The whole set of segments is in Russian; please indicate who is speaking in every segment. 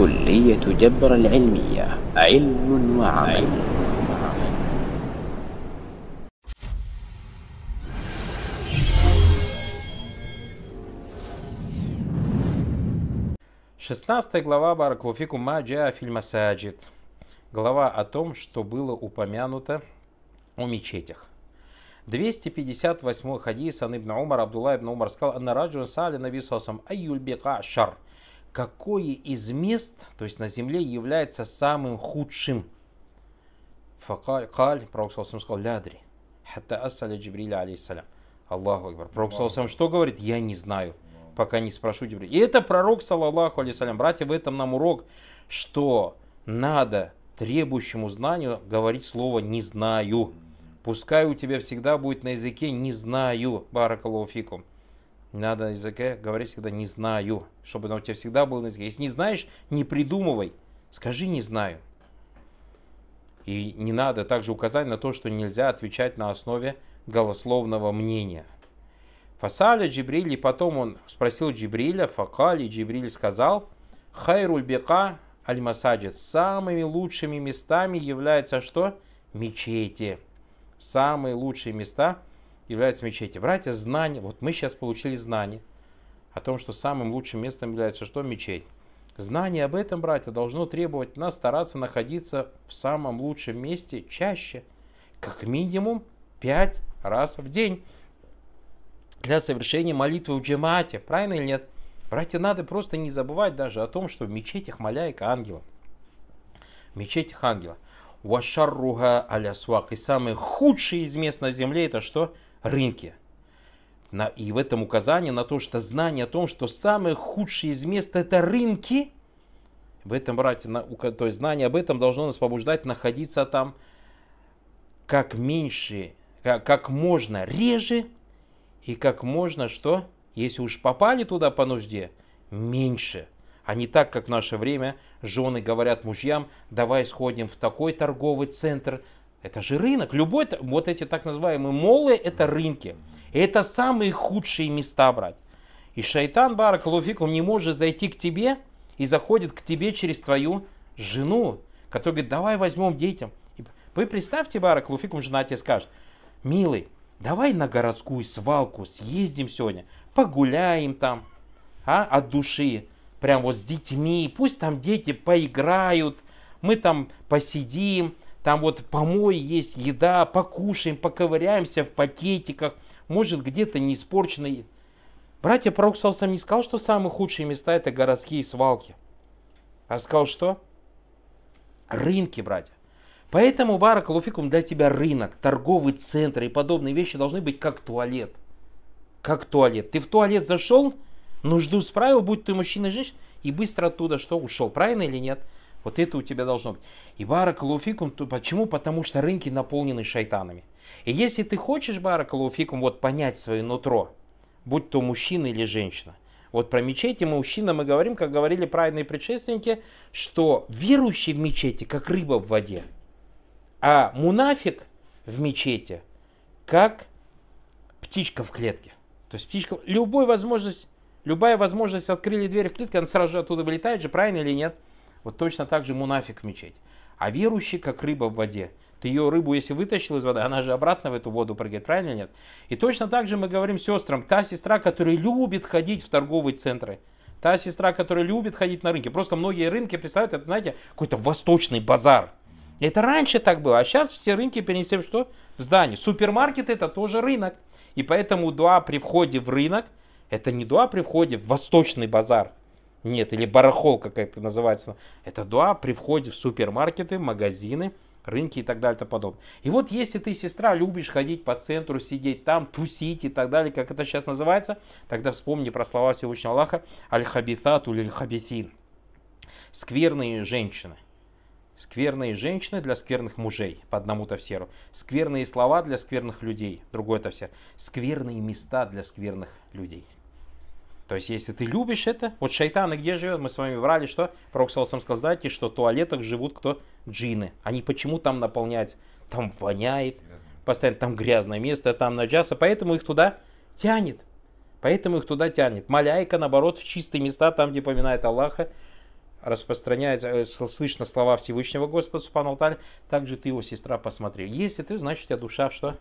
Speaker 1: كلية جبر العلمية علم وعمل Шестнадцатая глава Бараклуфикума фильма Фильмасаджид. Глава о том, что было упомянуто о мечетях. 258 хадис Ан ибн Умар Абдулла ибн Умар сказал Анна Раджун Сали Наби Сосам Айюль Шар – какое из мест, то есть на земле, является самым худшим? Факаль, пророк Саласам сказал, лядри, хатта ассаля Джибриля алейсалям. Аллаху Акбар. Пророк Саласам что говорит? Я не знаю, пока не спрошу Джибриля. И это пророк, саллаллаху алейсалям. Братья, в этом нам урок, что надо требующему знанию говорить слово «не знаю». Пускай у тебя всегда будет на языке «не знаю». баракаллаху Баракалуфикум. Надо на языке говорить всегда «не знаю», чтобы оно у тебя всегда было на языке. Если не знаешь, не придумывай, скажи «не знаю». И не надо также указать на то, что нельзя отвечать на основе голословного мнения. Фасаля Джибриль, потом он спросил Джибриля, Факали, Джибриль сказал, Хайруль Бека Аль-Масаджид, самыми лучшими местами являются что? Мечети. Самые лучшие места является мечети. Братья, знание, вот мы сейчас получили знание о том, что самым лучшим местом является что? Мечеть. Знание об этом, братья, должно требовать нас стараться находиться в самом лучшем месте чаще, как минимум пять раз в день для совершения молитвы в джемаате. Правильно или нет? Братья, надо просто не забывать даже о том, что в мечетях маляйка ангела. В мечетях ангела. Вашарруга свак И самый худший из мест на земле это что? рынке. На, и в этом указании на то, что знание о том, что самое худшее из мест это рынки, в этом брате, на, то есть знание об этом должно нас побуждать находиться там как меньше, как, как можно реже и как можно что, если уж попали туда по нужде, меньше. А не так, как в наше время жены говорят мужьям, давай сходим в такой торговый центр, это же рынок. Любой, вот эти так называемые молы, это рынки. это самые худшие места брать. И шайтан Баракалуфик, он не может зайти к тебе и заходит к тебе через твою жену, которая говорит, давай возьмем детям. вы представьте, Баракалуфикум, жена тебе скажет, милый, давай на городскую свалку съездим сегодня, погуляем там, а, от души, прям вот с детьми, пусть там дети поиграют, мы там посидим, там вот помой есть, еда, покушаем, поковыряемся в пакетиках, может где-то не испорченный. Братья Пророк сам не сказал, что самые худшие места это городские свалки. А сказал что? Рынки, братья. Поэтому, Барак Луфикум, для тебя рынок, торговый центр и подобные вещи должны быть как туалет. Как туалет. Ты в туалет зашел, нужду справил, будь ты мужчина и женщина, и быстро оттуда что, ушел. Правильно или нет? Вот это у тебя должно быть. И баракалуфикум, почему? Потому что рынки наполнены шайтанами. И если ты хочешь баракалуфикум вот понять свое нутро, будь то мужчина или женщина, вот про мечети мы мужчина мы говорим, как говорили праведные предшественники, что верующий в мечети как рыба в воде, а мунафик в мечети как птичка в клетке. То есть птичка, любой возможность, любая возможность открыли дверь в клетке, она сразу же оттуда вылетает же, правильно или нет? Вот точно так же мунафик в мечеть. А верующий, как рыба в воде. Ты ее рыбу, если вытащил из воды, она же обратно в эту воду прыгает, правильно нет? И точно так же мы говорим сестрам, та сестра, которая любит ходить в торговые центры, та сестра, которая любит ходить на рынки. Просто многие рынки представляют, это, знаете, какой-то восточный базар. Это раньше так было, а сейчас все рынки перенесли в что? В здание. Супермаркет это тоже рынок. И поэтому дуа при входе в рынок, это не дуа при входе в восточный базар – нет, или барахолка как это называется. Это дуа при входе в супермаркеты, магазины, рынки и так далее и тому подобное. И вот если ты, сестра, любишь ходить по центру, сидеть там, тусить и так далее, как это сейчас называется, тогда вспомни про слова Всевышнего Аллаха «Аль-Хабитату лиль-Хабитин» – «Скверные женщины». Скверные женщины для скверных мужей, по одному то тавсеру. Скверные слова для скверных людей, другой то все. Скверные места для скверных людей. То есть, если ты любишь это, вот шайтаны где живет, мы с вами врали, что Пророк Саласам сказал, знаете, что в туалетах живут кто? Джины. Они почему там наполняются? Там воняет, постоянно там грязное место, там наджаса, поэтому их туда тянет. Поэтому их туда тянет. Маляйка, наоборот, в чистые места, там, где поминает Аллаха, распространяется, э, слышно слова Всевышнего Господа Субхану же ты его сестра посмотри. Если ты, значит, у тебя душа что?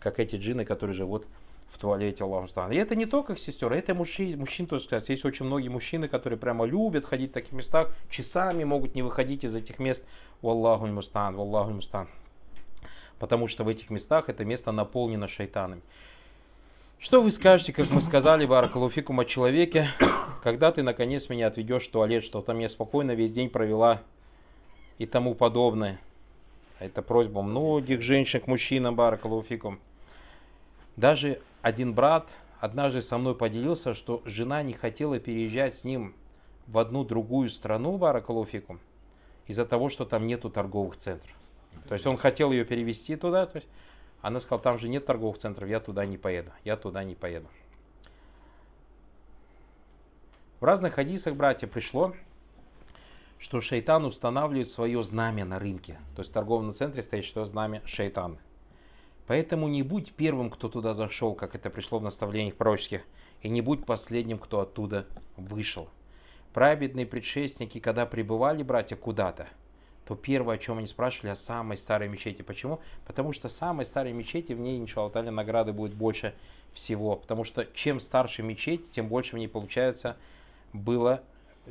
Speaker 1: как эти джины, которые живут в туалете Аллахустана. И это не только их сестер, это мужчин, мужчин тоже сказать. Есть очень многие мужчины, которые прямо любят ходить в таких местах, часами могут не выходить из этих мест. Валлаху мустан, Аллаху мустан. Потому что в этих местах это место наполнено шайтанами. Что вы скажете, как мы сказали, Баракалуфикум о человеке, когда ты наконец меня отведешь в туалет, что там я спокойно весь день провела и тому подобное. Это просьба многих женщин к мужчинам, Баракалуфикум. Даже один брат однажды со мной поделился, что жена не хотела переезжать с ним в одну другую страну, Баракалуфикум, из-за того, что там нету торговых центров. То есть он хотел ее перевести туда, то есть она сказала, там же нет торговых центров, я туда не поеду, я туда не поеду. В разных хадисах, братья, пришло, что шайтан устанавливает свое знамя на рынке. То есть в торговом центре стоит что знамя шайтан. Поэтому не будь первым, кто туда зашел, как это пришло в наставлениях пророческих, и не будь последним, кто оттуда вышел. Праведные предшественники, когда пребывали братья куда-то, то первое, о чем они спрашивали, о самой старой мечети. Почему? Потому что самой старой мечети, в ней, иншалаталя, награды будет больше всего. Потому что чем старше мечеть, тем больше в ней, получается, было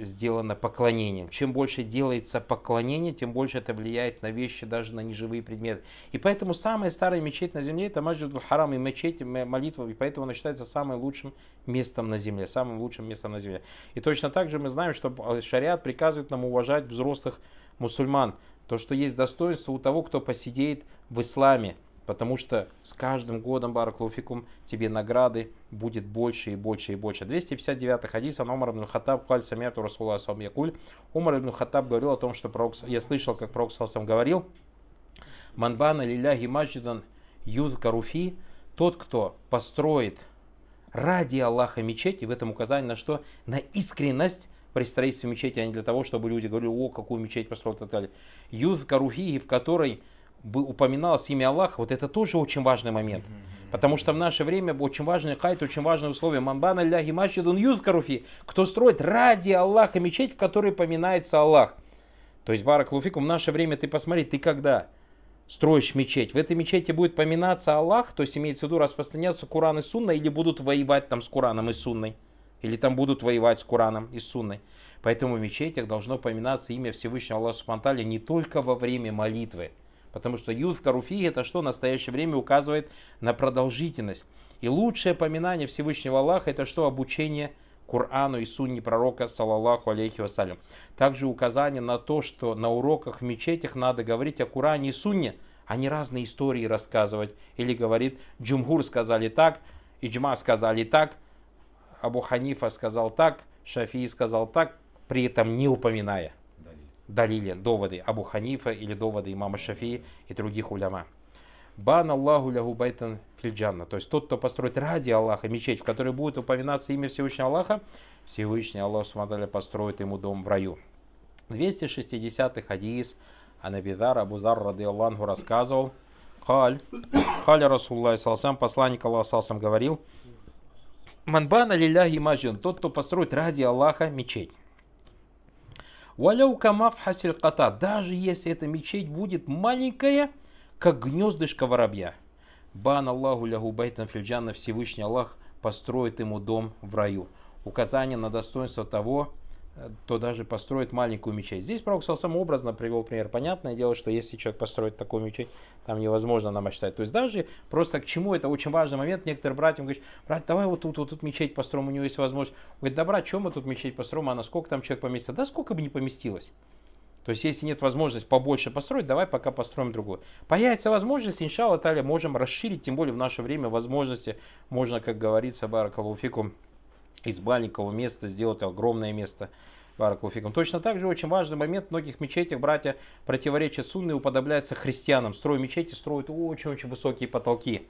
Speaker 1: сделано поклонение. Чем больше делается поклонение, тем больше это влияет на вещи, даже на неживые предметы. И поэтому самая старая мечеть на земле это Маджидул Харам и мечеть, и молитва, и поэтому она считается самым лучшим местом на земле, самым лучшим местом на земле. И точно так же мы знаем, что э, шариат приказывает нам уважать взрослых мусульман, то, что есть достоинство у того, кто посидеет в исламе – Потому что с каждым годом, Баракулуфикум, тебе награды будет больше и больше и больше. 259 хадис, он Умар ибн Хаттаб, Халь Самиату Расула Асам Якуль. Умар ибн Хаттаб говорил о том, что пророк, я слышал, как пророк Салсам говорил, Манбана лиляхи маджидан юз каруфи, тот, кто построит ради Аллаха мечеть, и в этом указание на что? На искренность при строительстве мечети, а не для того, чтобы люди говорили, о, какую мечеть построил и так далее. Юз каруфи, в которой упоминалось имя Аллаха, вот это тоже очень важный момент. Потому что в наше время очень важный кайт, очень важное условие. Манбан алляхи машидун юзкаруфи. Кто строит ради Аллаха мечеть, в которой поминается Аллах. То есть, Барак Луфикум, в наше время ты посмотри, ты когда строишь мечеть, в этой мечети будет поминаться Аллах, то есть имеется в виду распространяться Куран и Сунна, или будут воевать там с Кураном и Сунной, или там будут воевать с Кураном и Сунной. Поэтому в мечетях должно поминаться имя Всевышнего Аллаха Субтитры не только во время молитвы, Потому что юз каруфи это что в настоящее время указывает на продолжительность. И лучшее поминание Всевышнего Аллаха это что? Обучение Корану и Сунни пророка, салаллаху алейхи вассалям. Также указание на то, что на уроках в мечетях надо говорить о Коране и Сунне, а не разные истории рассказывать. Или говорит, джумгур сказали так, Иджма сказали так, Абу Ханифа сказал так, Шафии сказал так, при этом не упоминая далили, доводы Абу Ханифа или доводы имама Шафии и других уляма. Бан Аллаху лягу байтан фильджанна. То есть тот, кто построит ради Аллаха мечеть, в которой будет упоминаться имя Всевышнего Аллаха, Всевышний Аллах Субтитры построит ему дом в раю. 260-й хадис Анабидар Абузар Рады Аллаху рассказывал, Халь, Халь Расуллах Салсам, посланник Аллаха Салсам говорил, Манбана лилляхи маджин, тот, кто построит ради Аллаха мечеть. Валяу камав хасиль кота, даже если эта мечеть будет маленькая, как гнездышко воробья. Бан Аллаху лягу байтан фильджана, Всевышний Аллах построит ему дом в раю. Указание на достоинство того, то даже построить маленькую мечеть. Здесь пророк сам образно привел пример. Понятное дело, что если человек построит такую мечеть, там невозможно нам отчитать. То есть даже просто к чему это очень важный момент. Некоторые братьям говорят, брат, давай вот тут, вот тут мечеть построим, у него есть возможность. Он говорит, да, брат, чем мы тут мечеть построим, а на сколько там человек поместится? Да сколько бы не поместилось. То есть, если нет возможности побольше построить, давай пока построим другую. Появится возможность, иншалла, Таля, можем расширить, тем более в наше время возможности, можно, как говорится, баракалуфикум, из маленького места сделать огромное место. Баракулуфикум. Точно так же очень важный момент. В многих мечетях братья противоречат сунны и уподобляются христианам. Строй мечети строят очень-очень высокие потолки.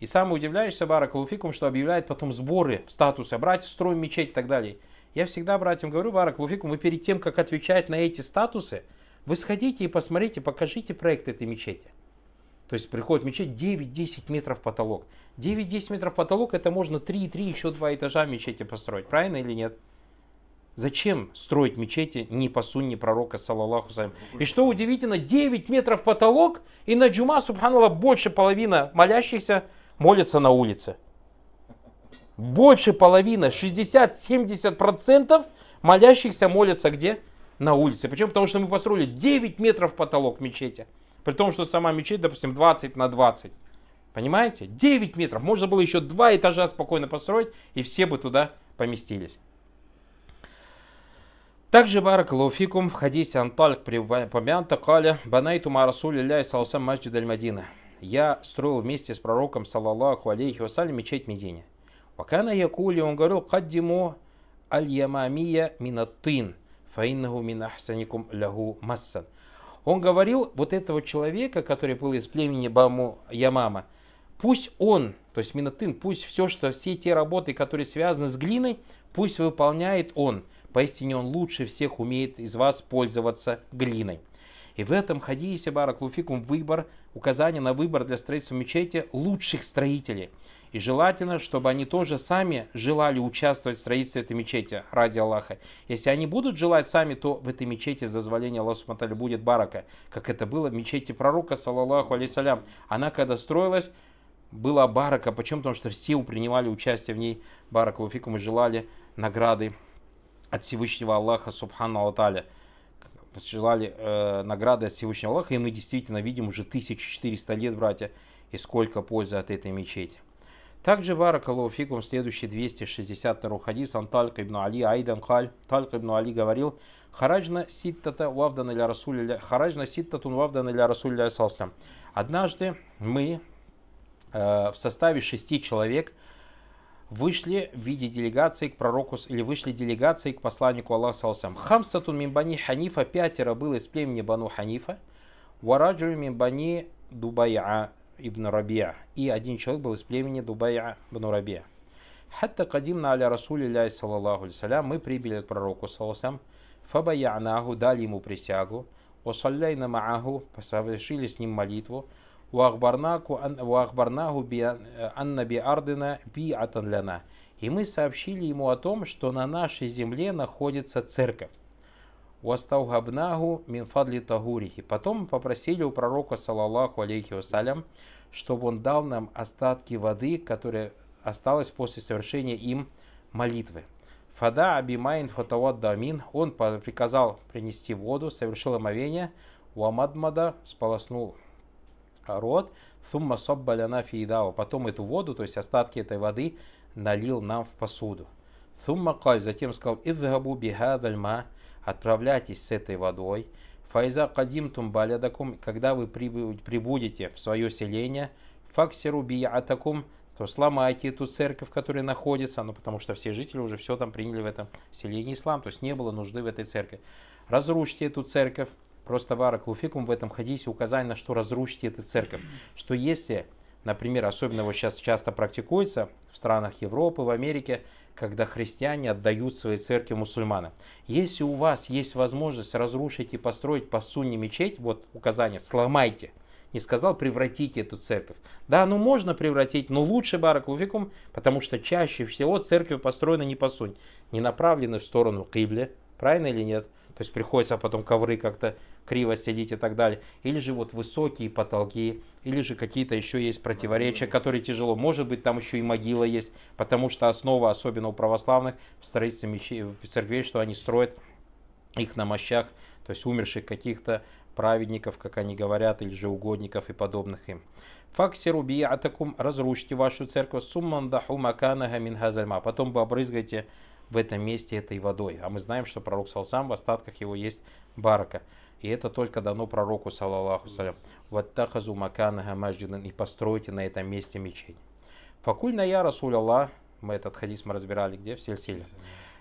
Speaker 1: И самое удивляешься, Баракулуфикум, что объявляет потом сборы статуса. Братья, строим мечеть и так далее. Я всегда братьям говорю, Баракулуфикум, вы перед тем, как отвечать на эти статусы, вы сходите и посмотрите, покажите проект этой мечети. То есть приходит мечеть 9-10 метров потолок. 9-10 метров потолок это можно 3-3, еще два этажа мечети построить. Правильно или нет? Зачем строить мечети не по сунне пророка, салаллаху салям? И что удивительно, 9 метров потолок, и на джума, субханалла, больше половина молящихся молятся на улице. Больше половины, 60-70% молящихся молятся где? На улице. Почему? Потому что мы построили 9 метров потолок мечети. При том, что сама мечеть, допустим, 20 на 20. Понимаете? 9 метров. Можно было еще два этажа спокойно построить, и все бы туда поместились. Также Баракалуфикум в хадисе Антальк припомянуто Каля Банайтума Расули Ляй Салсам Маджид Аль Мадина. Я строил вместе с пророком, саллаллаху алейхи вассалям, мечеть Медине. Вакана Якули, он говорил, Каддиму Аль Ямамия Минатын, Фаиннаху Минахсаникум Лягу Массан. Он говорил, вот этого человека, который был из племени Баму Ямама, пусть он, то есть Минатын, пусть все, что все те работы, которые связаны с глиной, пусть выполняет он. Поистине он лучше всех умеет из вас пользоваться глиной. И в этом хадисе Барак Луфикум выбор, указание на выбор для строительства мечети лучших строителей. И желательно, чтобы они тоже сами желали участвовать в строительстве этой мечети ради Аллаха. Если они будут желать сами, то в этой мечети за дозволения Аллаха Субтитры будет барака, как это было в мечети пророка, саллаллаху алейсалям. Она когда строилась, была барака. Почему? Потому что все принимали участие в ней барак луфикум и желали награды от Всевышнего Аллаха, субхану Алталя желали э, награды от Всевышнего Аллаха, и мы действительно видим уже 1400 лет, братья, и сколько пользы от этой мечети. Также Баракалуфикум следующий 262 хадис Антальк ибн Али Айдан Каль. Тальк ибн Али говорил, Хараджна ситтата вавдан иля расулиля, хараджна ситтатун вавдан иля расулиля салсам. Однажды мы э, в составе шести человек вышли в виде делегации к пророку, или вышли делегации к посланнику Аллаха салсам. Хамсатун мимбани Ханифа, пятеро было из племени Бану Ханифа, вараджу мимбани Дубая, ибн Рабия, и один человек был из племени Дубая ибн Рабия. Хатта на аля расули ляй салаллаху салям, мы прибили к пророку салаллаху фабаянаху, дали ему присягу, усалляйна мааху, совершили с ним молитву, вахбарнаху анна би ардена би атанляна. И мы сообщили ему о том, что на нашей земле находится церковь. Уастаугабнагу минфадли тагурихи. Потом попросили у пророка, салаллаху алейхи вассалям, чтобы он дал нам остатки воды, которая осталась после совершения им молитвы. Фада Абимайн Фатават Дамин, он приказал принести воду, совершил омовение, Уамадмада сполоснул рот, Сумма Соббаляна Фиидава, потом эту воду, то есть остатки этой воды, налил нам в посуду. Сумма кай. затем сказал, Идхабу Бихадальма, отправляйтесь с этой водой. Файза Кадим Тумбалядакум, когда вы прибудете в свое селение, Факсеру Биятакум, то сломайте эту церковь, которая находится, ну потому что все жители уже все там приняли в этом селении ислам, то есть не было нужды в этой церкви. Разрушьте эту церковь, просто Барак Луфикум в этом хадисе указание, на что разрушите эту церковь, что если Например, особенно вот сейчас часто практикуется в странах Европы, в Америке, когда христиане отдают свои церкви мусульманам. Если у вас есть возможность разрушить и построить по сунне мечеть, вот указание «сломайте», не сказал превратите эту церковь. Да, ну можно превратить, но лучше бараклуфикум, потому что чаще всего церковь построена не по сунь, не направлены в сторону Кибле, правильно или нет? то есть приходится потом ковры как-то криво сидеть и так далее, или же вот высокие потолки, или же какие-то еще есть противоречия, которые тяжело, может быть там еще и могила есть, потому что основа, особенно у православных, в строительстве мечей, церквей, что они строят их на мощах, то есть умерших каких-то праведников, как они говорят, или же угодников и подобных им. Факсиру би'атакум, разрушьте вашу церковь, суммандаху маканага мин хазальма. Потом вы обрызгаете в этом месте этой водой. А мы знаем, что пророк Салсам в остатках его есть барака. И это только дано пророку, салаллаху салям. Вот маканага маджидан. И постройте на этом месте мечеть. Факульна я Расуль Аллах. Мы этот хадис мы разбирали где? В Сельсиле.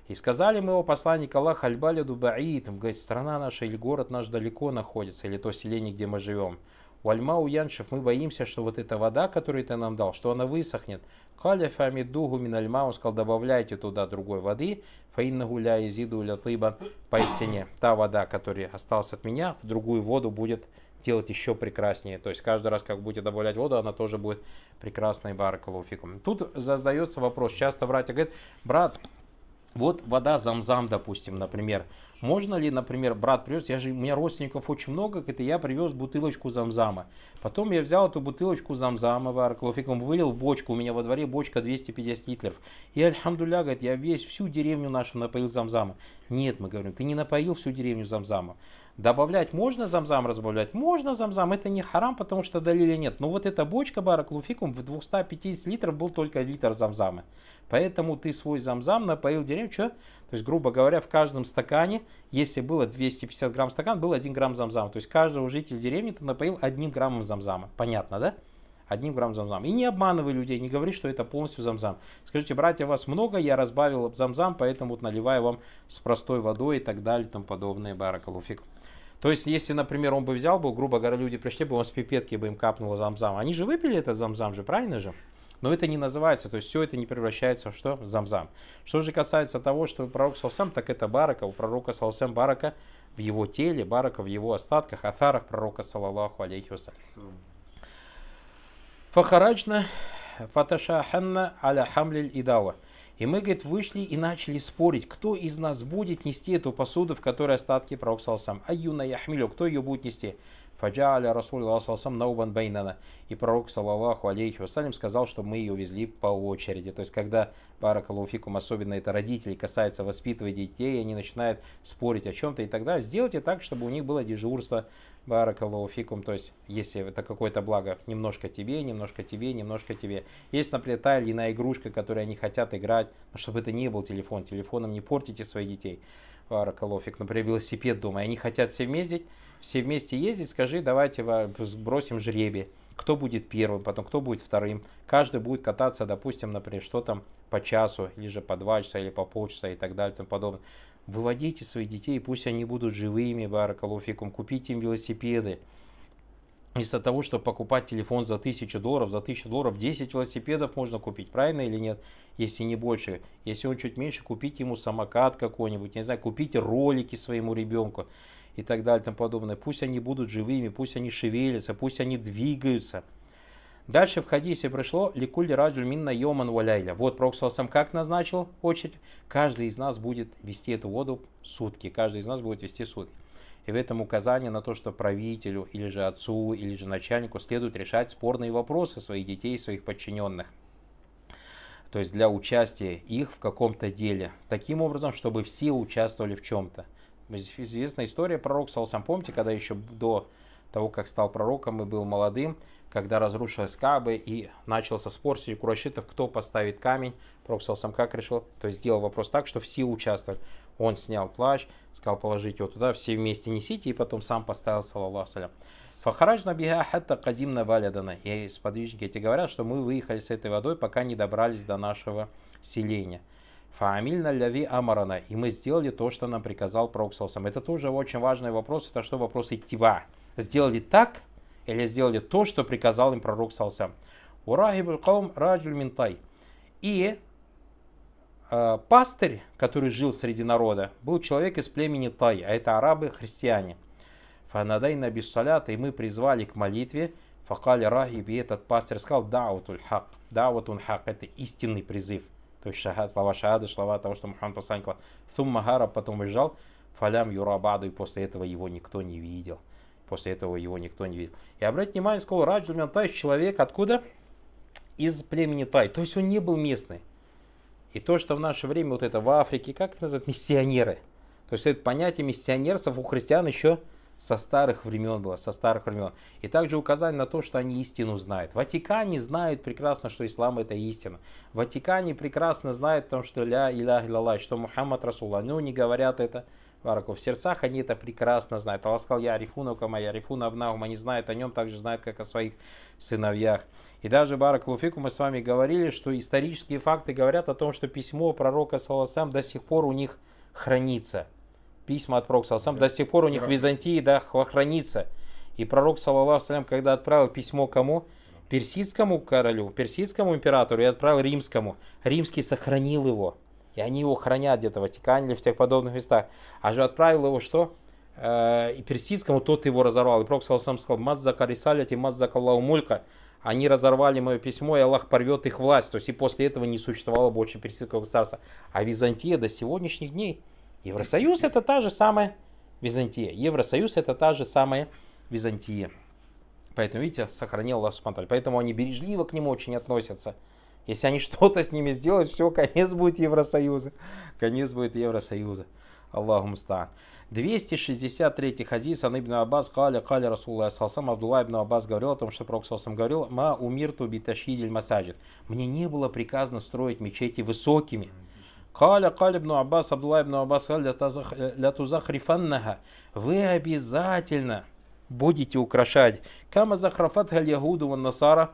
Speaker 1: И сказали мы его посланник Аллах Альбали Дубаи, там говорит, страна наша или город наш далеко находится, или то селение, где мы живем. У Альмау Яншев мы боимся, что вот эта вода, которую ты нам дал, что она высохнет. Калифа Амидугу Минальма, он сказал, добавляйте туда другой воды. Фаинна гуля изиду лятыбан поистине. Та вода, которая осталась от меня, в другую воду будет делать еще прекраснее. То есть каждый раз, как будете добавлять воду, она тоже будет прекрасной баракалуфиком. Тут задается вопрос. Часто братья говорят, брат, вот вода замзам, допустим, например. Можно ли, например, брат привез, я же, у меня родственников очень много, это я привез бутылочку замзама. Потом я взял эту бутылочку замзама, барклофиком вылил в бочку, у меня во дворе бочка 250 литров. И альхамдуля, говорит, я весь всю деревню нашу напоил замзама. Нет, мы говорим, ты не напоил всю деревню замзама. Добавлять можно замзам, разбавлять можно замзам. Это не харам, потому что долили нет. Но вот эта бочка бараклуфикум в 250 литров был только литр замзама. Поэтому ты свой замзам напоил деревню. Что? То есть, грубо говоря, в каждом стакане, если было 250 грамм стакан, был 1 грамм замзама. То есть, каждого жителя деревни ты напоил одним граммом замзама. Понятно, да? одним грамм замзам. И не обманывай людей, не говори, что это полностью замзам. Скажите, братья, вас много, я разбавил замзам, поэтому вот наливаю вам с простой водой и так далее там тому подобное. Баракалуфик. То есть, если, например, он бы взял бы, грубо говоря, люди пришли бы, он с пипетки бы им капнул замзам. Они же выпили этот замзам же, правильно же? Но это не называется, то есть все это не превращается в что? замзам. Что же касается того, что пророк Салсам, так это барака. У пророка Салсам барака в его теле, барака в его остатках, атарах пророка Салаллаху алейхи вассалям. Фахараджна фаташа аля хамлиль идава. И мы, говорит, вышли и начали спорить, кто из нас будет нести эту посуду, в которой остатки пророк сам. Аюна Яхмилю, кто ее будет нести? Фаджаля Расуль Аллахам Наубан Байнана. И пророк, саллаллаху алейхи вассалям, сказал, что мы ее везли по очереди. То есть, когда пара калуфикум, особенно это родители, касается воспитывания детей, они начинают спорить о чем-то и так далее, сделайте так, чтобы у них было дежурство баракалуфикум, то есть, если это какое-то благо, немножко тебе, немножко тебе, немножко тебе. Есть, например, та или иная игрушка, которую они хотят играть, но чтобы это не был телефон, телефоном не портите своих детей. Лара Колофик, например, велосипед дома, и они хотят все вместе, все вместе ездить, скажи, давайте бросим жребий, кто будет первым, потом кто будет вторым. Каждый будет кататься, допустим, например, что там по часу, или же по два часа, или по полчаса и так далее и тому подобное. Выводите своих детей, пусть они будут живыми, баракалуфикум, купите им велосипеды, из-за того, что покупать телефон за 1000 долларов, за 1000 долларов 10 велосипедов можно купить, правильно или нет? Если не больше. Если он чуть меньше, купить ему самокат какой-нибудь, не знаю, купите ролики своему ребенку и так далее и тому подобное. Пусть они будут живыми, пусть они шевелятся, пусть они двигаются – Дальше в хадисе пришло «Ликуль раджуль минна йоман валяйля». Вот Проксусам как назначил очередь. Каждый из нас будет вести эту воду сутки. Каждый из нас будет вести сутки. И в этом указание на то, что правителю или же отцу или же начальнику следует решать спорные вопросы своих детей, и своих подчиненных. То есть для участия их в каком-то деле. Таким образом, чтобы все участвовали в чем-то. Известная история Пророк Роксалсам. Помните, когда еще до того, как стал пророком и был молодым, когда разрушилась Каба и начался спор среди курашитов, кто поставит камень. Пророк как решил, то есть сделал вопрос так, что все участвовали. Он снял плащ, сказал положить его туда, все вместе несите, и потом сам поставил, саллаллаху салям. Фахарадж набига хатта кадим навалядана. И сподвижники эти говорят, что мы выехали с этой водой, пока не добрались до нашего селения. Фаамильна ляви амарана. И мы сделали то, что нам приказал Пророк Это тоже очень важный вопрос, это что вопрос иттиба сделали так или сделали то, что приказал им пророк Салсам. Урагибуль калм, раджуль минтай. И э, пастырь, который жил среди народа, был человек из племени Тай, а это арабы-христиане. Фанадай на бессалята, и мы призвали к молитве. Факали рагиб, и этот пастырь сказал, да, вот ульхак, да, вот он хак, это истинный призыв. То есть шага, слова шахады, слова того, что Мухаммад посланник, суммагара потом уезжал, фалям юрабаду, и после этого его никто не видел. После этого его никто не видел. И обратите внимание, сказал Раджа Ментайш, человек откуда? Из племени Тай. То есть он не был местный. И то, что в наше время вот это в Африке, как их называют, миссионеры. То есть это понятие миссионерцев у христиан еще со старых времен было, со старых времен. И также указание на то, что они истину знают. Ватикане знают прекрасно, что ислам это истина. Ватикане прекрасно знают о том, что ля илях лалай, что Мухаммад Расулла. Ну, не говорят это Вараку в сердцах, они это прекрасно знают. Аллах сказал, я Арифунука моя, Арифуна Абнаума не знает о нем, также знает, как о своих сыновьях. И даже Барак Луфику мы с вами говорили, что исторические факты говорят о том, что письмо пророка Саласам до сих пор у них хранится. Письма от пророка Саласам до сих пор у них в Византии да, хранится. И пророк, саллаху когда отправил письмо кому? Персидскому королю, персидскому императору и отправил римскому. Римский сохранил его. И они его хранят где-то в Ватикане или в тех подобных местах. А же отправил его что? Э, и персидскому, тот его разорвал. И Пророк сам сказал, «Мазза карисалят и мазза мулька». Они разорвали мое письмо, и Аллах порвет их власть. То есть и после этого не существовало больше персидского государства. А Византия до сегодняшних дней. Евросоюз это та же самая Византия. Евросоюз это та же самая Византия. Поэтому, видите, сохранил Аллах Субтитры. Поэтому они бережливо к нему очень относятся. Если они что-то с ними сделают, все, конец будет Евросоюза. Конец будет Евросоюза. Аллаху мустаан. 263 хадис Ан ибн Аббас каля Кали Расулла Асалсам Абдулла ибн Аббас говорил о том, что Пророк Салсам говорил «Ма умирту биташидиль масаджид». Мне не было приказано строить мечети высокими. Каля каля ибн Аббас Абдулла ибн Аббас э, ля тузахрифаннаха. Вы обязательно будете украшать. Кама захрафат ягуду ван насара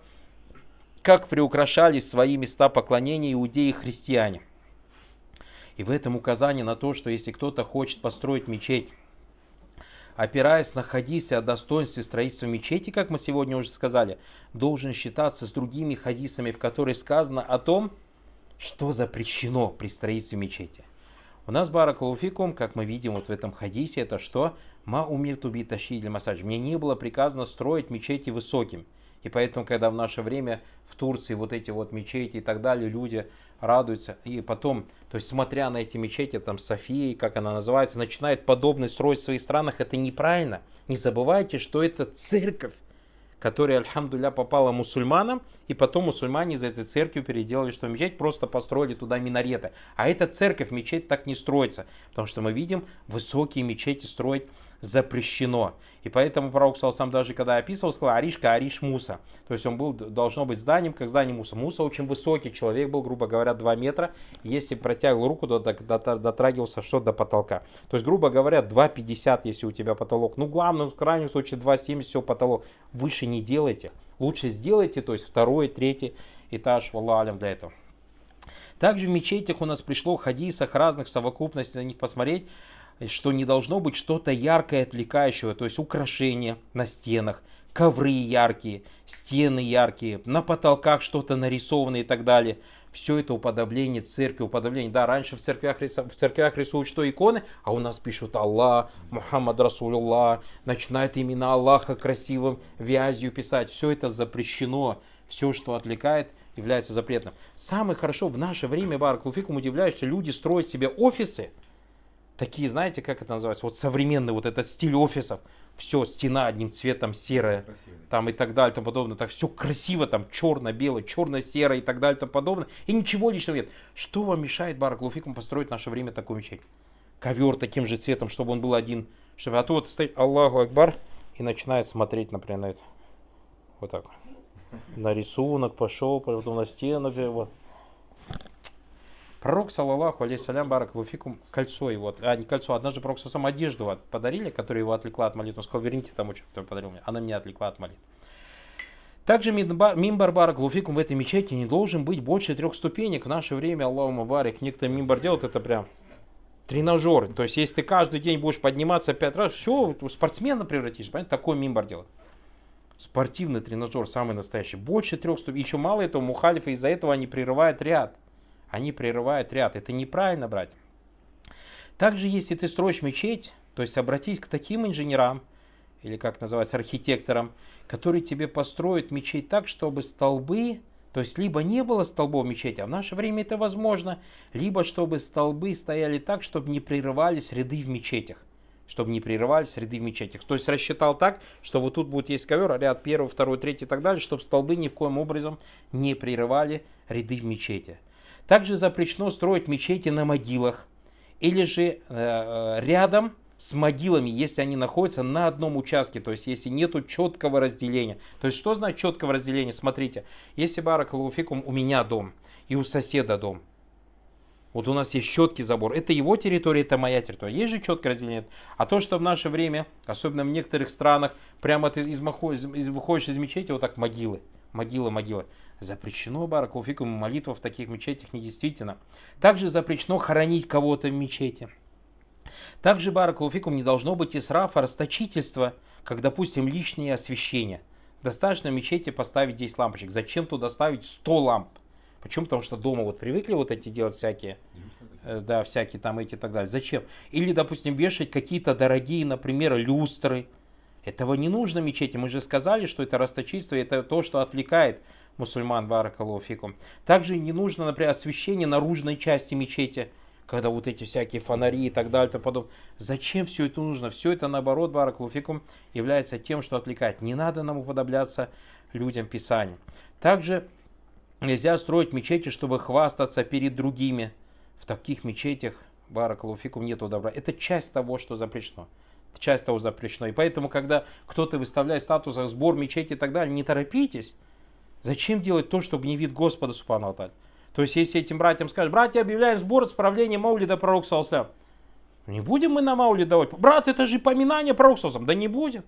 Speaker 1: как приукрашали свои места поклонения иудеи и христиане. И в этом указание на то, что если кто-то хочет построить мечеть, опираясь на хадисы о достоинстве строительства мечети, как мы сегодня уже сказали, должен считаться с другими хадисами, в которых сказано о том, что запрещено при строительстве мечети. У нас баракалуфикум, как мы видим вот в этом хадисе, это что? Ма умир туби тащи массаж. Мне не было приказано строить мечети высоким. И поэтому, когда в наше время в Турции вот эти вот мечети и так далее, люди радуются. И потом, то есть смотря на эти мечети, там Софии, как она называется, начинает подобное строить в своих странах, это неправильно. Не забывайте, что это церковь, которая, альхамдуля, попала мусульманам, и потом мусульмане из этой церкви переделали, что мечеть, просто построили туда минареты. А эта церковь, мечеть так не строится, потому что мы видим, высокие мечети строить запрещено. И поэтому пророк сам даже когда описывал, сказал аришка Ариш Муса. То есть он был, должно быть зданием, как здание Муса. Муса очень высокий человек был, грубо говоря, 2 метра. Если протягивал руку, то дотрагивался что до потолка. То есть, грубо говоря, 2,50, если у тебя потолок. Ну, главное, в крайнем случае, 2,70, все, потолок. Выше не делайте. Лучше сделайте, то есть второй, третий этаж, валалям для этого. Также в мечетях у нас пришло в хадисах разных в совокупности на них посмотреть что не должно быть что-то яркое, отвлекающего, то есть украшения на стенах, ковры яркие, стены яркие, на потолках что-то нарисованное и так далее. Все это уподобление церкви, уподобление. Да, раньше в церквях, в церквях рисуют что иконы, а у нас пишут Аллах, Мухаммад Расулуллах, начинают имена Аллаха красивым вязью писать. Все это запрещено. Все, что отвлекает, является запретным. Самое хорошо в наше время, Барак Луфикум, удивляешься, люди строят себе офисы – такие, знаете, как это называется, вот современный вот этот стиль офисов, все, стена одним цветом серая, Красивый. там и так далее, и тому подобное, так все красиво, там черно-белое, черно-серое и так далее, и тому подобное, и ничего лишнего нет. Что вам мешает Бараклуфикум построить в наше время такую мечеть? Ковер таким же цветом, чтобы он был один, чтобы а то вот стоит Аллаху Акбар и начинает смотреть, например, на это. Вот так. На рисунок пошел, потом на стену, вот. Пророк, салаллаху алейсалям, луфикум кольцо его, а не кольцо, однажды пророк сам одежду от, подарили, которая его отвлекла от молитвы. Он сказал, верните тому, который подарил мне. Она меня отвлекла от молитвы. Также мимбар луфикум в этой мечети не должен быть больше трех ступенек. В наше время, Аллаху мубарик, некто мимбар делает это прям тренажер. То есть, если ты каждый день будешь подниматься пять раз, все, спортсмена превратишь, понимаешь? Такой мимбар делает. Спортивный тренажер самый настоящий. Больше трех ступенек. Еще мало этого, мухалифы из-за этого они прерывают ряд они прерывают ряд. Это неправильно брать. Также, если ты строишь мечеть, то есть обратись к таким инженерам, или как называется, архитекторам, которые тебе построят мечеть так, чтобы столбы, то есть либо не было столбов мечети, а в наше время это возможно, либо чтобы столбы стояли так, чтобы не прерывались ряды в мечетях чтобы не прерывались ряды в мечетях. То есть рассчитал так, что вот тут будет есть ковер, а ряд первый, второй, третий и так далее, чтобы столбы ни в коем образом не прерывали ряды в мечети. Также запрещено строить мечети на могилах или же э, э, рядом с могилами, если они находятся на одном участке, то есть если нет четкого разделения. То есть что значит четкого разделения? Смотрите, если баракалуфикум у меня дом и у соседа дом, вот у нас есть четкий забор. Это его территория, это моя территория. Есть же четкое разделение. А то, что в наше время, особенно в некоторых странах, прямо ты из, из, выходишь из мечети, вот так могилы могила, могила. Запрещено, Баракулуфикум, молитва в таких мечетях недействительна. Также запрещено хоронить кого-то в мечети. Также, Баракулуфикум, не должно быть и срафа расточительства, как, допустим, лишнее освещение. Достаточно в мечети поставить 10 лампочек. Зачем туда ставить 100 ламп? Почему? Потому что дома вот привыкли вот эти делать всякие, э, да, всякие там эти и так далее. Зачем? Или, допустим, вешать какие-то дорогие, например, люстры, этого не нужно мечети. Мы же сказали, что это расточительство, это то, что отвлекает мусульман баракалуфикум. Также не нужно, например, освещение наружной части мечети, когда вот эти всякие фонари и так далее, то потом. Зачем все это нужно? Все это, наоборот, баракалуфикум является тем, что отвлекает. Не надо нам уподобляться людям Писания. Также нельзя строить мечети, чтобы хвастаться перед другими. В таких мечетях баракалуфикум нету добра. Это часть того, что запрещено часть того запрещено. И поэтому, когда кто-то выставляет статус разбор мечети и так далее, не торопитесь. Зачем делать то, что гневит Господа супанаталь То есть, если этим братьям скажут, братья, объявляем сбор справления Маулида Пророк Салсам. Не будем мы на маули давать. Брат, это же поминание Пророк Да не будем.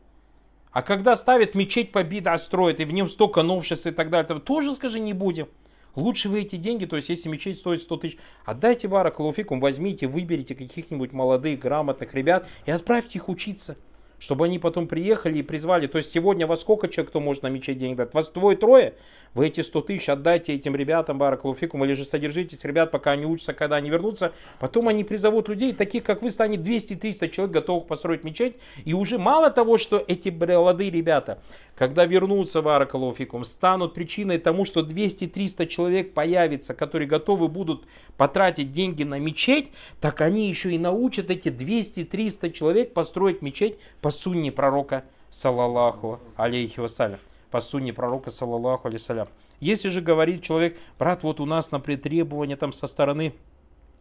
Speaker 1: А когда ставят мечеть победа, строят, и в нем столько новшеств и так далее, тоже скажи, не будем. Лучше вы эти деньги, то есть если мечеть стоит 100 тысяч, отдайте барак возьмите, выберите каких-нибудь молодых, грамотных ребят и отправьте их учиться чтобы они потом приехали и призвали. То есть сегодня во сколько человек, кто может на мечеть денег дать? Вас двое-трое? Вы эти 100 тысяч отдайте этим ребятам, Баракалуфикум, или же содержитесь, ребят, пока они учатся, когда они вернутся. Потом они призовут людей, таких как вы, станет 200-300 человек, готовых построить мечеть. И уже мало того, что эти молодые ребята, когда вернутся, Баракалуфикум, станут причиной тому, что 200-300 человек появится, которые готовы будут потратить деньги на мечеть, так они еще и научат эти 200-300 человек построить мечеть, по сунне пророка, салаллаху алейхи вассалям. По сунне пророка, салаллаху алейхи Если же говорит человек, брат, вот у нас, например, требования там со стороны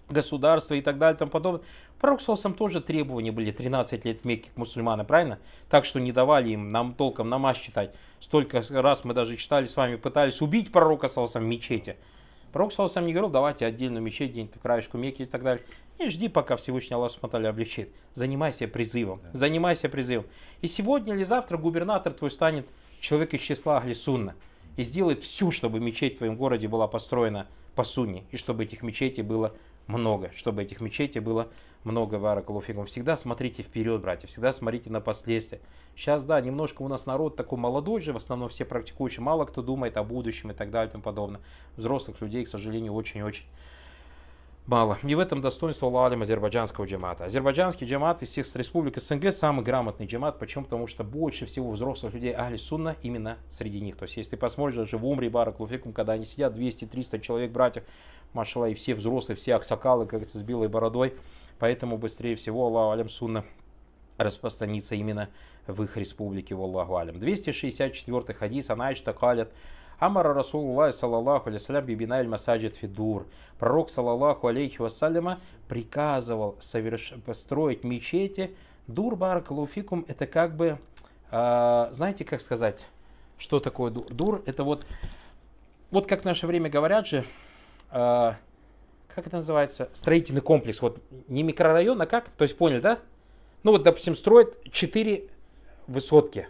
Speaker 1: государства и так далее там подобное. Пророк Саусам тоже требования были 13 лет в Мекке к мусульманам, правильно? Так что не давали им нам толком намаз читать. Столько раз мы даже читали с вами, пытались убить пророка Саусам в мечети. Пророк сам не говорил, давайте отдельную мечеть где-нибудь в краешку Мекки и так далее. Не жди, пока Всевышний Аллах Субтитры облегчит. Занимайся призывом. Да. Занимайся призывом. И сегодня или завтра губернатор твой станет человек из числа Ахлисунна и сделает все, чтобы мечеть в твоем городе была построена по сунне, и чтобы этих мечетей было много, чтобы этих мечетей было много, Баракалуфикум. Всегда смотрите вперед, братья, всегда смотрите на последствия. Сейчас, да, немножко у нас народ такой молодой же, в основном все практикующие, мало кто думает о будущем и так далее и тому подобное. Взрослых людей, к сожалению, очень-очень мало. И в этом достоинство лалим азербайджанского джемата. Азербайджанский джемат из всех республик СНГ самый грамотный джемат. Почему? Потому что больше всего взрослых людей Ахли Сунна именно среди них. То есть, если ты посмотришь даже в Умри Барак Луфикум, когда они сидят, 200-300 человек, братьев, машала, и все взрослые, все аксакалы, как это с белой бородой. Поэтому быстрее всего Аллаху Алям Сунна распространится именно в их республике, в Аллаху Алям. 264 хадис, она что калят Амара Расулуллах, саллаллаху алейсалям, бибина масаджид фидур. Пророк, саллаллаху алейхи вассаляма, приказывал соверш... строить мечети. Дур баракалуфикум, это как бы, э, знаете, как сказать, что такое дур? Дур, это вот, вот как в наше время говорят же, э, как это называется, строительный комплекс, вот не микрорайон, а как, то есть поняли, да? Ну вот, допустим, строят 4 высотки,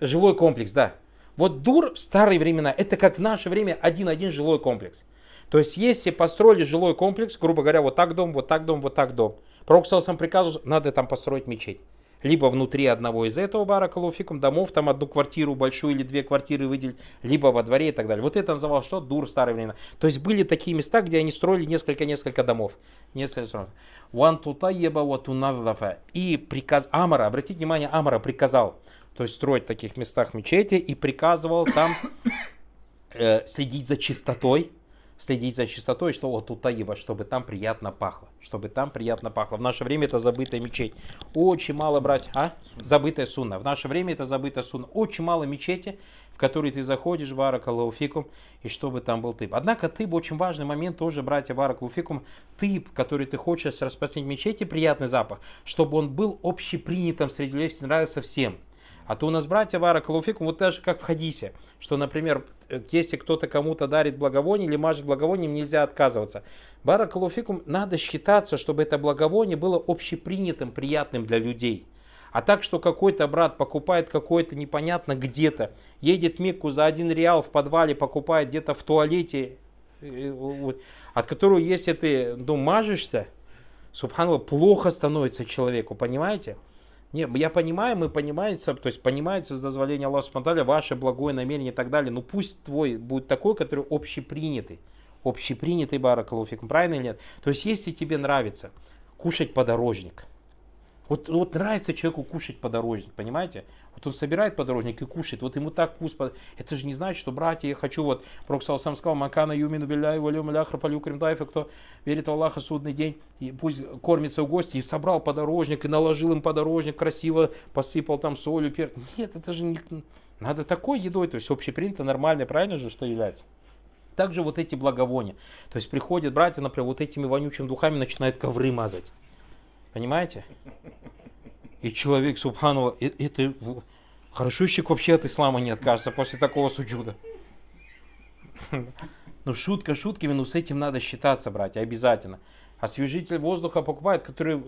Speaker 1: жилой комплекс, да, вот дур в старые времена, это как в наше время один-один жилой комплекс. То есть, если построили жилой комплекс, грубо говоря, вот так дом, вот так дом, вот так дом, пророк сам приказу, надо там построить мечеть. Либо внутри одного из этого баракалуфикум домов, там одну квартиру большую или две квартиры выделить, либо во дворе и так далее. Вот это называлось что? Дур в старые времена. То есть были такие места, где они строили несколько-несколько домов. Несколько домов. И приказ Амара, обратите внимание, Амара приказал – то есть строить в таких местах мечети, и приказывал там э, следить за чистотой, следить за чистотой, что вот тут таиба, чтобы там приятно пахло, чтобы там приятно пахло. В наше время это забытая мечеть. Очень мало брать, а? Забытая сунна. В наше время это забытая сунна. Очень мало мечети, в которые ты заходишь, баракалауфикум, и чтобы там был тып. Однако тып очень важный момент тоже, братья баракалауфикум, тып, который ты хочешь распространить в мечети, приятный запах, чтобы он был общепринятым среди людей, нравится всем. А то у нас братья Вара Калуфикум, вот даже как в хадисе, что, например, если кто-то кому-то дарит благовоние или мажет благовонием, нельзя отказываться. Бара Калуфикум надо считаться, чтобы это благовоние было общепринятым, приятным для людей. А так, что какой-то брат покупает какое-то непонятно где-то, едет Микку за один реал в подвале, покупает где-то в туалете, от которого, если ты ну, мажешься, субханаллах, плохо становится человеку, понимаете? Не, я понимаю, мы понимается, то есть понимается с дозволения Аллаха Субтитры ваше благое намерение и так далее, но пусть твой будет такой, который общепринятый, общепринятый баракалуфикум, правильно или нет? То есть если тебе нравится кушать подорожник, вот, вот нравится человеку кушать подорожник, понимаете? Вот он собирает подорожник и кушает, вот ему так вкус. Под... Это же не значит, что, братья, я хочу, вот Проксал сам сказал, Макана Юмину Беляю, Валю Мляхров, Алю кто верит в Аллаха судный день, и пусть кормится у гостей, и собрал подорожник, и наложил им подорожник, красиво посыпал там солью, пер... Нет, это же не... Надо такой едой, то есть общепринято, нормальное правильно же, что является? Также вот эти благовония. То есть приходят братья, например, вот этими вонючими духами начинают ковры мазать. Понимаете? И человек, субханула, это человек вообще от ислама не откажется после такого суджуда. Ну, шутка шутками, но с этим надо считаться, братья, обязательно. Освежитель воздуха покупает, который...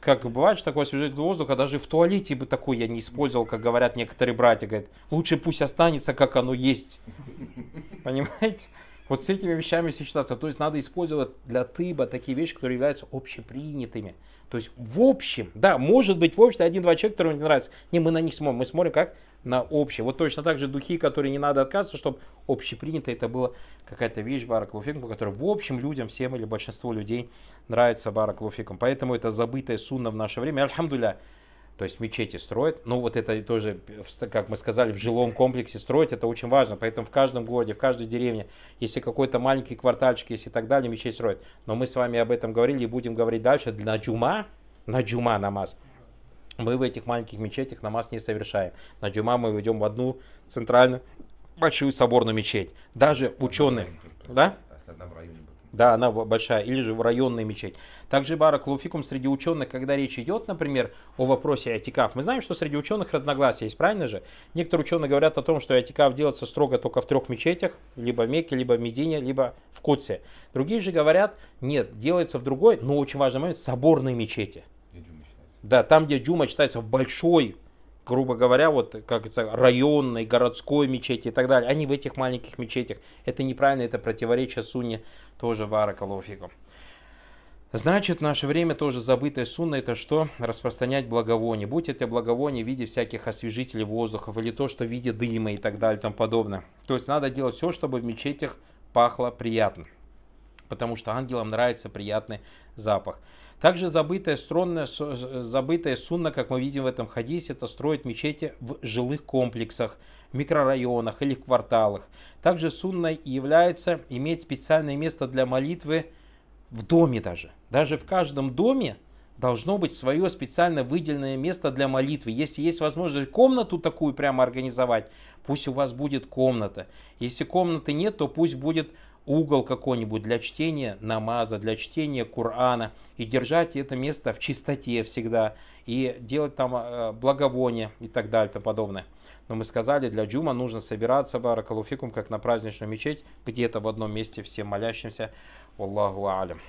Speaker 1: Как бывает, что такой освежитель воздуха, даже в туалете бы такой я не использовал, как говорят некоторые братья. Говорят, лучше пусть останется, как оно есть. Понимаете? Вот с этими вещами сочетаться. То есть надо использовать для тыба такие вещи, которые являются общепринятыми. То есть в общем, да, может быть в обществе один-два человека, которым не нравится. Не, мы на них смотрим, мы смотрим как на общее. Вот точно так же духи, которые не надо отказываться, чтобы общепринято это была какая-то вещь бараклуфиком, которая в общем людям, всем или большинству людей нравится бараклуфиком. Поэтому это забытая сунна в наше время. Альхамдуля. То есть мечети строят, но ну, вот это тоже, как мы сказали, в жилом комплексе строить, это очень важно. Поэтому в каждом городе, в каждой деревне, если какой-то маленький квартальчик, если и так далее, мечеть строят. Но мы с вами об этом говорили и будем говорить дальше. На джума, на джума намаз, мы в этих маленьких мечетях намаз не совершаем. На джума мы идем в одну центральную большую соборную мечеть. Даже ученые, да? да, она большая, или же в районной мечеть. Также барак луфикум среди ученых, когда речь идет, например, о вопросе атикаф, мы знаем, что среди ученых разногласия есть, правильно же? Некоторые ученые говорят о том, что атикаф делается строго только в трех мечетях, либо в Мекке, либо в Медине, либо в Куце. Другие же говорят, нет, делается в другой, но очень важный момент, соборной мечети. Да, там, где Джума читается в большой грубо говоря, вот как это, районной, городской мечети и так далее. Они а в этих маленьких мечетях. Это неправильно, это противоречие сунне тоже варакалуфику. Значит, в наше время тоже забытая сунна это что? Распространять благовоние. Будь это благовоние в виде всяких освежителей воздуха, или то, что в виде дыма и так далее и тому подобное. То есть надо делать все, чтобы в мечетях пахло приятно потому что ангелам нравится приятный запах. Также забытая, стронная, забытая сунна, как мы видим в этом хадисе, это строить мечети в жилых комплексах, микрорайонах или кварталах. Также сунной является иметь специальное место для молитвы в доме даже. Даже в каждом доме должно быть свое специально выделенное место для молитвы. Если есть возможность комнату такую прямо организовать, пусть у вас будет комната. Если комнаты нет, то пусть будет угол какой-нибудь для чтения намаза, для чтения Корана, и держать это место в чистоте всегда, и делать там э, благовоние и так далее и тому подобное. Но мы сказали, для джума нужно собираться, баракалуфикум, как на праздничную мечеть, где-то в одном месте все молящимся. Аллаху алям.